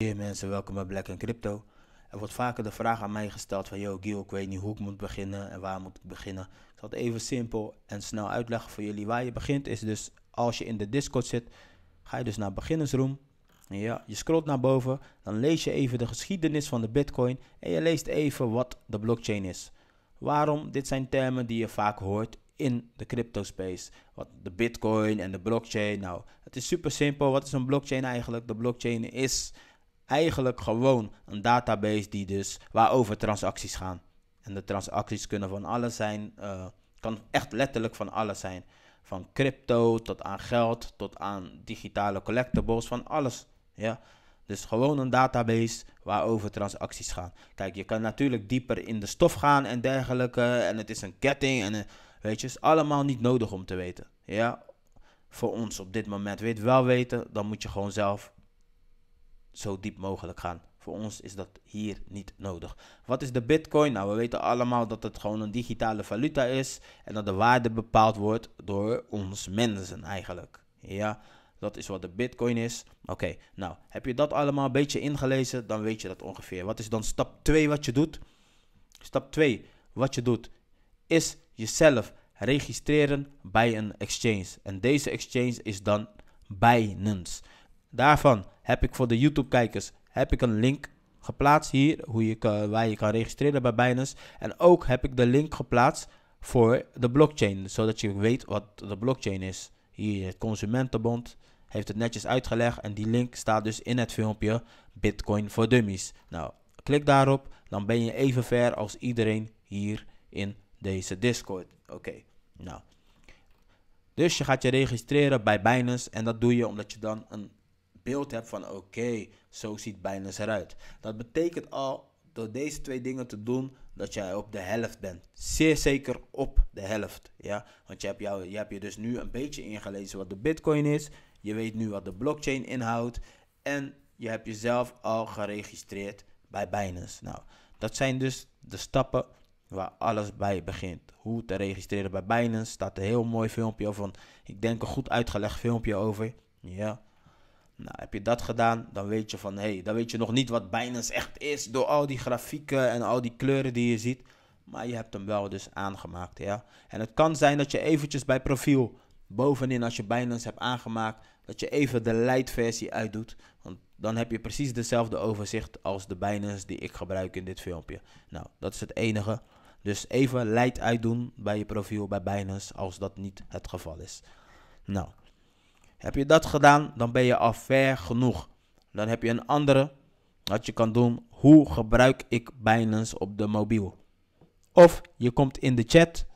Hey mensen, welkom bij Black Crypto. Er wordt vaker de vraag aan mij gesteld van, yo Gil, ik weet niet hoe ik moet beginnen en waar moet ik beginnen. Ik zal het even simpel en snel uitleggen voor jullie. Waar je begint is dus, als je in de Discord zit, ga je dus naar beginnersroom. Ja, je scrolt naar boven, dan lees je even de geschiedenis van de bitcoin en je leest even wat de blockchain is. Waarom? Dit zijn termen die je vaak hoort in de crypto space. Wat de bitcoin en de blockchain. Nou, het is super simpel. Wat is een blockchain eigenlijk? De blockchain is eigenlijk gewoon een database die dus waarover transacties gaan. En de transacties kunnen van alles zijn, eh, kan echt letterlijk van alles zijn. Van crypto tot aan geld, tot aan digitale collectibles, van alles. Ja? Dus gewoon een database waarover transacties gaan. Kijk, je kan natuurlijk dieper in de stof gaan en dergelijke. En het is een ketting en eh, weet je, is allemaal niet nodig om te weten. Ja, voor ons op dit moment. Weet wel weten, dan moet je gewoon zelf zo diep mogelijk gaan. Voor ons is dat hier niet nodig. Wat is de Bitcoin? Nou, we weten allemaal dat het gewoon een digitale valuta is en dat de waarde bepaald wordt door ons mensen eigenlijk. Ja, dat is wat de Bitcoin is. Oké, nou, heb je dat allemaal een beetje ingelezen, dan weet je dat ongeveer. Wat is dan stap 2 wat je doet? Stap 2 wat je doet is jezelf registreren bij een exchange. En deze exchange is dan Binance. Daarvan heb ik voor de YouTube-kijkers heb ik een link geplaatst hier, hoe je, waar je kan registreren bij Binance. En ook heb ik de link geplaatst voor de blockchain, zodat je weet wat de blockchain is. Hier, het Consumentenbond heeft het netjes uitgelegd en die link staat dus in het filmpje Bitcoin voor Dummies. Nou, klik daarop, dan ben je even ver als iedereen hier in deze Discord. Oké, nou. Dus je gaat je registreren bij Binance en dat doe je omdat je dan een beeld hebt van oké, zo ziet Binance eruit. Dat betekent al door deze twee dingen te doen dat jij op de helft bent. Zeer zeker op de helft. Ja? Want je hebt, jou, je hebt je dus nu een beetje ingelezen wat de bitcoin is. Je weet nu wat de blockchain inhoudt. En je hebt jezelf al geregistreerd bij Binance. Nou, dat zijn dus de stappen waar alles bij begint. Hoe te registreren bij Binance. Staat een heel mooi filmpje van. Ik denk een goed uitgelegd filmpje over. Ja. Nou, heb je dat gedaan, dan weet je van hey, dan weet je nog niet wat Binance echt is door al die grafieken en al die kleuren die je ziet. Maar je hebt hem wel dus aangemaakt, ja. En het kan zijn dat je eventjes bij profiel bovenin als je Binance hebt aangemaakt, dat je even de light versie uitdoet. Want dan heb je precies dezelfde overzicht als de Binance die ik gebruik in dit filmpje. Nou, dat is het enige. Dus even light uitdoen bij je profiel bij Binance als dat niet het geval is. Nou, heb je dat gedaan, dan ben je al ver genoeg. Dan heb je een andere wat je kan doen. Hoe gebruik ik Binance op de mobiel? Of je komt in de chat,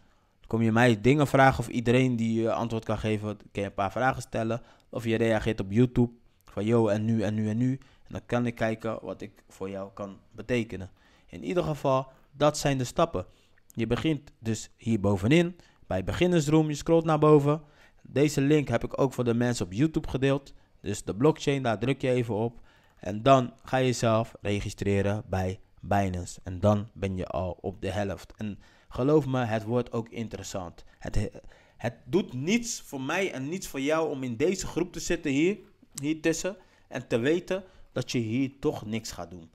kom je mij dingen vragen of iedereen die antwoord kan geven, kan je een paar vragen stellen. Of je reageert op YouTube van yo en nu en nu en nu. En dan kan ik kijken wat ik voor jou kan betekenen. In ieder geval, dat zijn de stappen. Je begint dus hier bovenin bij beginnersroom, je scrolt naar boven. Deze link heb ik ook voor de mensen op YouTube gedeeld. Dus de blockchain, daar druk je even op. En dan ga je jezelf registreren bij Binance. En dan ben je al op de helft. En geloof me, het wordt ook interessant. Het, het doet niets voor mij en niets voor jou om in deze groep te zitten hier, hier tussen. En te weten dat je hier toch niks gaat doen.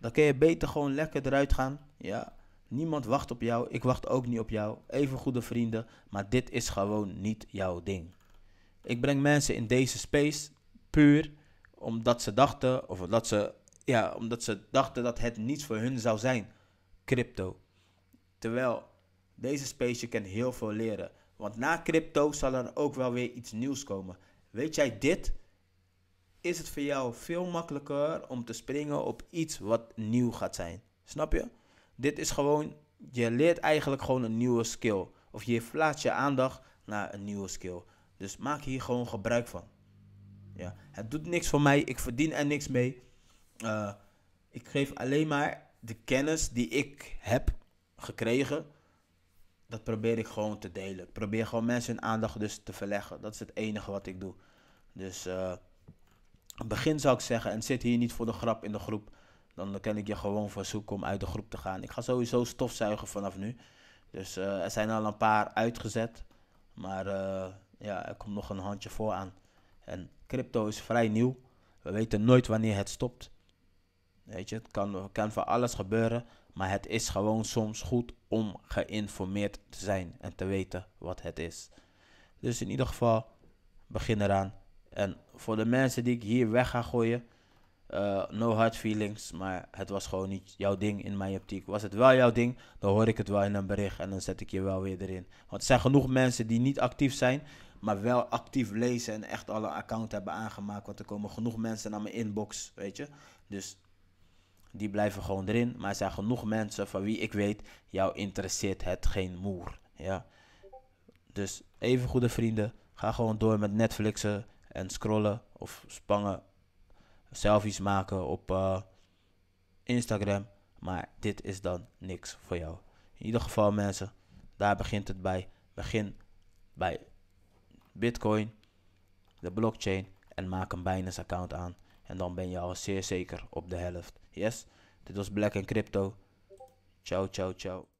Dan kun je beter gewoon lekker eruit gaan. Ja Niemand wacht op jou, ik wacht ook niet op jou. Even goede vrienden, maar dit is gewoon niet jouw ding. Ik breng mensen in deze space puur omdat ze dachten, of omdat ze, ja, omdat ze dachten dat het niets voor hun zou zijn. Crypto. Terwijl deze space je kan heel veel leren. Want na crypto zal er ook wel weer iets nieuws komen. Weet jij dit? Is het voor jou veel makkelijker om te springen op iets wat nieuw gaat zijn? Snap je? Dit is gewoon, je leert eigenlijk gewoon een nieuwe skill. Of je verplaatst je aandacht naar een nieuwe skill. Dus maak hier gewoon gebruik van. Ja, het doet niks voor mij, ik verdien er niks mee. Eh, ik geef alleen maar de kennis die ik heb gekregen, dat probeer ik gewoon te delen. Ik probeer gewoon mensen hun aandacht dus te verleggen. Dat is het enige wat ik doe. Dus uh, begin zou ik zeggen en zit hier niet voor de grap in de groep. Dan kan ik je gewoon verzoeken om uit de groep te gaan. Ik ga sowieso stofzuigen vanaf nu. Dus eh, er zijn al een paar uitgezet. Maar uh, ja, er komt nog een handje voor aan. En crypto is vrij nieuw. We weten nooit wanneer het stopt. Weet je, het kan, kan van alles gebeuren. Maar het is gewoon soms goed om geïnformeerd te zijn en te weten wat het is. Dus in ieder geval, begin eraan. En voor de mensen die ik hier weg ga gooien, eh, no hard feelings, maar het was gewoon niet jouw ding in mijn optiek. Was het wel jouw ding, dan hoor ik het wel in een bericht en dan zet ik je wel weer erin. Want er zijn genoeg mensen die niet actief zijn, maar wel actief lezen en echt alle account hebben aangemaakt. Want er komen genoeg mensen naar mijn inbox, weet je. Dus die blijven gewoon erin. Maar er zijn genoeg mensen van wie ik weet, jou interesseert het geen moer. Ja. Dus even goede vrienden, ga gewoon door met Netflixen en scrollen of spangen selfies maken op eh, Instagram. Maar dit is dan niks voor jou. In ieder geval mensen, daar begint het bij. Begin bij Bitcoin, de blockchain en maak een Binance account aan. En dan ben je al zeer zeker op de helft. Yes, dit was Black Crypto. Ciao, ciao, ciao.